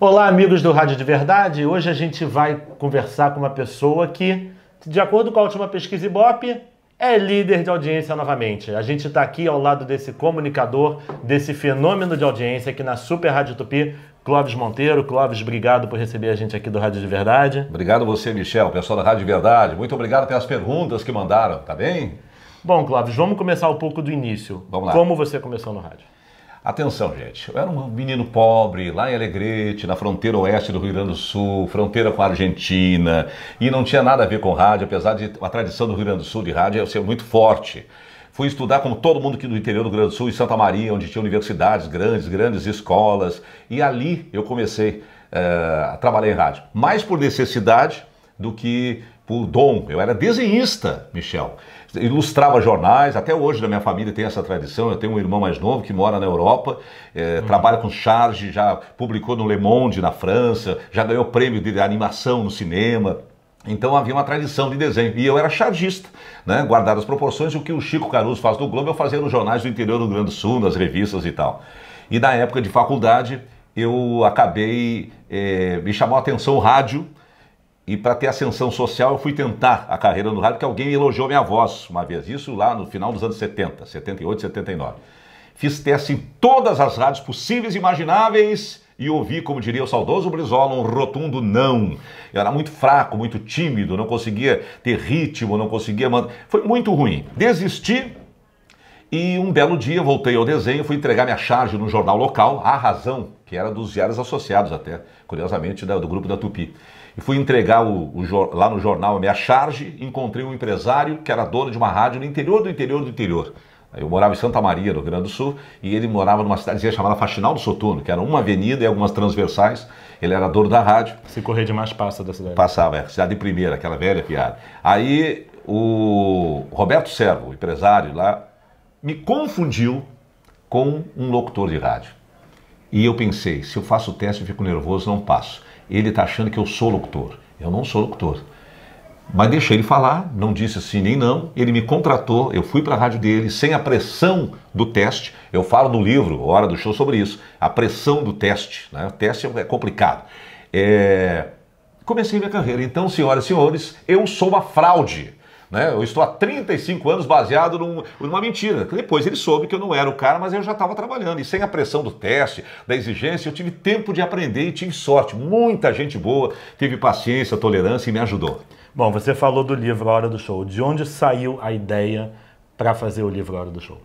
Olá, amigos do Rádio de Verdade. Hoje a gente vai conversar com uma pessoa que, de acordo com a última pesquisa Ibope, é líder de audiência novamente. A gente está aqui ao lado desse comunicador, desse fenômeno de audiência aqui na Super Rádio Tupi, Clóvis Monteiro. Clóvis, obrigado por receber a gente aqui do Rádio de Verdade. Obrigado você, Michel, pessoal da Rádio de Verdade. Muito obrigado pelas perguntas que mandaram, tá bem? Bom, Clóvis, vamos começar um pouco do início. Vamos lá. Como você começou no rádio? Atenção, gente. Eu era um menino pobre lá em Alegrete, na fronteira oeste do Rio Grande do Sul, fronteira com a Argentina, e não tinha nada a ver com rádio, apesar de a tradição do Rio Grande do Sul de rádio é ser muito forte. Fui estudar como todo mundo aqui do interior do Rio Grande do Sul, em Santa Maria, onde tinha universidades grandes, grandes escolas, e ali eu comecei eh, a trabalhar em rádio. Mais por necessidade do que por dom. Eu era desenhista, Michel. Ilustrava jornais, até hoje na minha família tem essa tradição. Eu tenho um irmão mais novo que mora na Europa, é, trabalha com charge, já publicou no Le Monde, na França, já ganhou prêmio de animação no cinema. Então havia uma tradição de desenho. E eu era chargista, né? guardar as proporções. O que o Chico Caruso faz no Globo, eu fazia nos jornais do interior do Rio Grande do Sul, nas revistas e tal. E na época de faculdade, eu acabei. É, me chamou a atenção o rádio e para ter ascensão social, eu fui tentar a carreira no rádio, porque alguém elogiou minha voz uma vez. Isso lá no final dos anos 70, 78, 79. Fiz teste em todas as rádios possíveis e imagináveis e ouvi, como diria o saudoso Brizola, um rotundo não. Eu era muito fraco, muito tímido, não conseguia ter ritmo, não conseguia. mandar Foi muito ruim. Desisti e um belo dia voltei ao desenho, fui entregar minha charge no jornal local, A Razão, que era dos diários associados até, curiosamente, do grupo da Tupi. E fui entregar o, o, lá no jornal a minha charge, encontrei um empresário que era dono de uma rádio no interior do interior do interior. Eu morava em Santa Maria, no Rio Grande do Sul, e ele morava numa cidadezinha chamada Faxinal do Soturno, que era uma avenida e algumas transversais. Ele era dono da rádio. Se correr demais, passa da cidade. Passava, é, cidade primeira, aquela velha piada. Aí o Roberto Servo, empresário lá, me confundiu com um locutor de rádio. E eu pensei, se eu faço o teste e fico nervoso, não passo. Ele está achando que eu sou locutor. Eu não sou locutor. Mas deixei ele falar, não disse sim nem não. Ele me contratou, eu fui para a rádio dele sem a pressão do teste. Eu falo no livro, Hora do Show, sobre isso. A pressão do teste. Né? O teste é complicado. É... Comecei minha carreira. Então, senhoras e senhores, eu sou uma fraude. Né? Eu estou há 35 anos baseado num, numa mentira. Depois ele soube que eu não era o cara, mas eu já estava trabalhando. E sem a pressão do teste, da exigência, eu tive tempo de aprender e tive sorte. Muita gente boa teve paciência, tolerância e me ajudou. Bom, você falou do livro A Hora do Show. De onde saiu a ideia para fazer o livro A Hora do Show?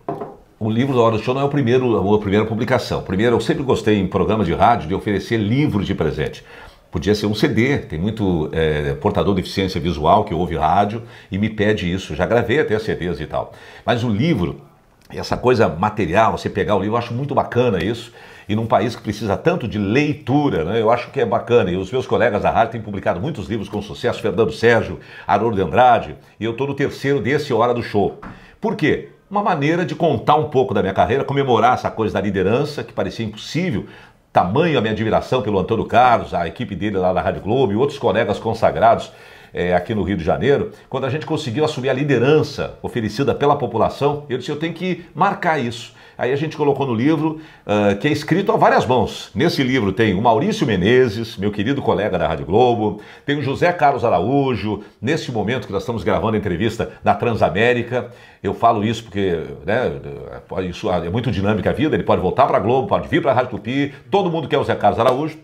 O livro da Hora do Show não é o primeiro, a primeira publicação. Primeiro, eu sempre gostei em programas de rádio de oferecer livros de presente. Podia ser um CD, tem muito é, portador de deficiência visual que ouve rádio e me pede isso. Já gravei até CDs e tal. Mas o livro, essa coisa material, você pegar o livro, eu acho muito bacana isso. E num país que precisa tanto de leitura, né? eu acho que é bacana. E os meus colegas da rádio têm publicado muitos livros com sucesso, Fernando Sérgio, Haroldo Andrade, e eu estou no terceiro desse Hora do Show. Por quê? uma maneira de contar um pouco da minha carreira, comemorar essa coisa da liderança que parecia impossível Tamanho a minha admiração pelo Antônio Carlos, a equipe dele lá na Rádio Globo e outros colegas consagrados é, aqui no Rio de Janeiro, quando a gente conseguiu assumir a liderança oferecida pela população, eu disse: eu tenho que marcar isso. Aí a gente colocou no livro, uh, que é escrito a várias mãos. Nesse livro tem o Maurício Menezes, meu querido colega da Rádio Globo, tem o José Carlos Araújo, nesse momento que nós estamos gravando a entrevista na Transamérica. Eu falo isso porque né, isso é muito dinâmica a vida, ele pode voltar para a Globo, pode vir para a Rádio Tupi, todo mundo quer o José Carlos Araújo.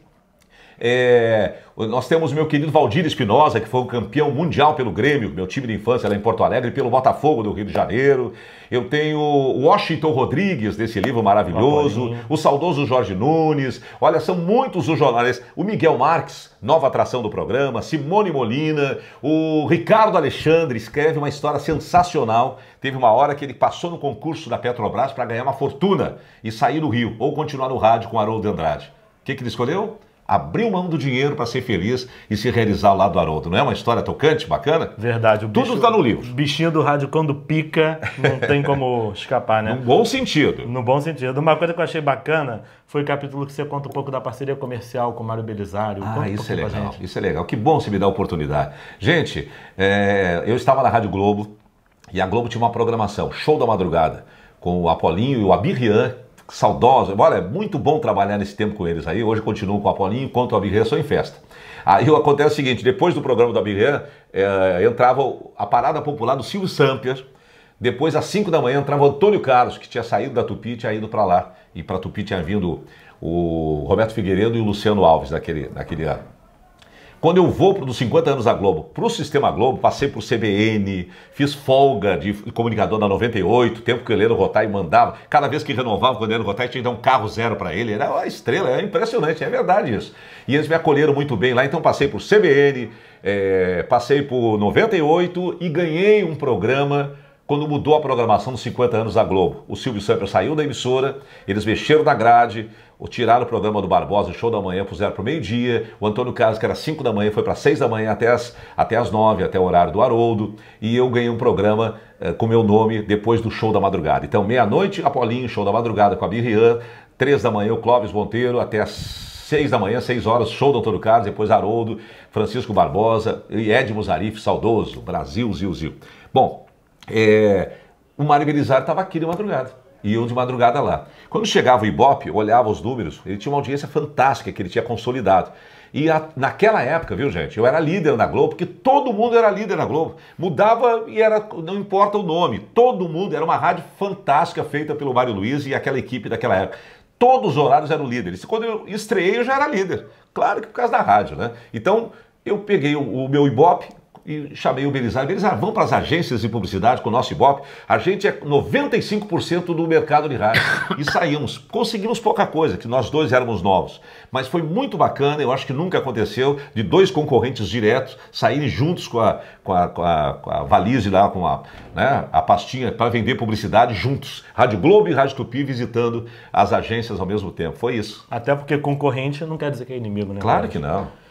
É, nós temos meu querido Valdir Espinosa, que foi um campeão mundial pelo Grêmio, meu time de infância lá em Porto Alegre, pelo Botafogo do Rio de Janeiro. Eu tenho Washington Rodrigues, desse livro maravilhoso, o saudoso Jorge Nunes. Olha, são muitos os jornais. O Miguel Marques, nova atração do programa, Simone Molina, o Ricardo Alexandre escreve uma história sensacional. Teve uma hora que ele passou no concurso da Petrobras para ganhar uma fortuna e sair do Rio, ou continuar no rádio com Haroldo Andrade. O que, que ele escolheu? abriu mão do dinheiro para ser feliz e se realizar ao lado do Haroldo. Não é uma história tocante, bacana? Verdade. O Tudo está no livro. O bichinho do rádio, quando pica, não tem como escapar, né? No bom sentido. No bom sentido. Uma coisa que eu achei bacana foi o capítulo que você conta um pouco da parceria comercial com o Mário Belisário. Ah, conta isso um é legal. Isso é legal. Que bom se me dá a oportunidade. Gente, é, eu estava na Rádio Globo e a Globo tinha uma programação, Show da Madrugada, com o Apolinho e o Abirrian, saudosa. Olha, é muito bom trabalhar nesse tempo com eles aí. Hoje continuo com a Paulinha enquanto a Abirreia só em festa. Aí acontece o seguinte, depois do programa da Abirreia, é, eh, entrava a parada popular do Silvio Sampias, depois, às 5 da manhã, entrava o Antônio Carlos, que tinha saído da Tupi e tinha ido para lá. E para Tupi tinha vindo o Roberto Figueiredo e o Luciano Alves naquele, naquele ano. Quando eu vou para os 50 anos da Globo, para o Sistema Globo, passei por CBN, fiz folga de comunicador na 98, tempo que o Heleno Rotai mandava. Cada vez que renovava com o Heleno Rotai, tinha que dar um carro zero para ele. Era uma estrela, é impressionante, é verdade isso. E eles me acolheram muito bem lá, então passei por CBN, é, eh, passei por 98 e ganhei um programa quando mudou a programação dos 50 anos da Globo. O Silvio Santos saiu da emissora, eles mexeram na grade, tiraram o programa do Barbosa, show da manhã, puseram para o meio-dia. O Antônio Carlos, que era 5 da manhã, foi para 6 da manhã até as, até as 9, até o horário do Haroldo. E eu ganhei um programa eh, com meu nome depois do show da madrugada. Então, meia-noite, Apolinho, show da madrugada com a Birrian. 3 da manhã, o Clóvis Monteiro, até as 6 da manhã, 6 horas, show do Antônio Carlos, depois Haroldo, Francisco Barbosa e Edmo Zarif, saudoso, Brasil, Zil, Zil. Bom, é, o Mário Belizar estava aqui de madrugada. E eu de madrugada lá. Quando chegava o Ibope, olhava os números, ele tinha uma audiência fantástica que ele tinha consolidado. E a, naquela época, viu gente, eu era líder na Globo, porque todo mundo era líder na Globo. Mudava e era, não importa o nome, todo mundo, era uma rádio fantástica feita pelo Mário Luiz e aquela equipe daquela época. Todos os horários eram líderes. E quando eu estreiei, eu já era líder. Claro que por causa da rádio, né? Então, eu peguei o, o meu Ibope, e chamei o Belisário. Belisário, vamos para as agências de publicidade com o nosso Ibope. A gente é 95% do mercado de rádio. E saímos. Conseguimos pouca coisa, que nós dois éramos novos. Mas foi muito bacana, eu acho que nunca aconteceu, de dois concorrentes diretos saírem juntos com a, com a, com a, com a valise lá, com a, né, a pastinha para vender publicidade juntos. Rádio Globo e Rádio Tupi visitando as agências ao mesmo tempo. Foi isso. Até porque concorrente não quer dizer que é inimigo, né? Claro que não.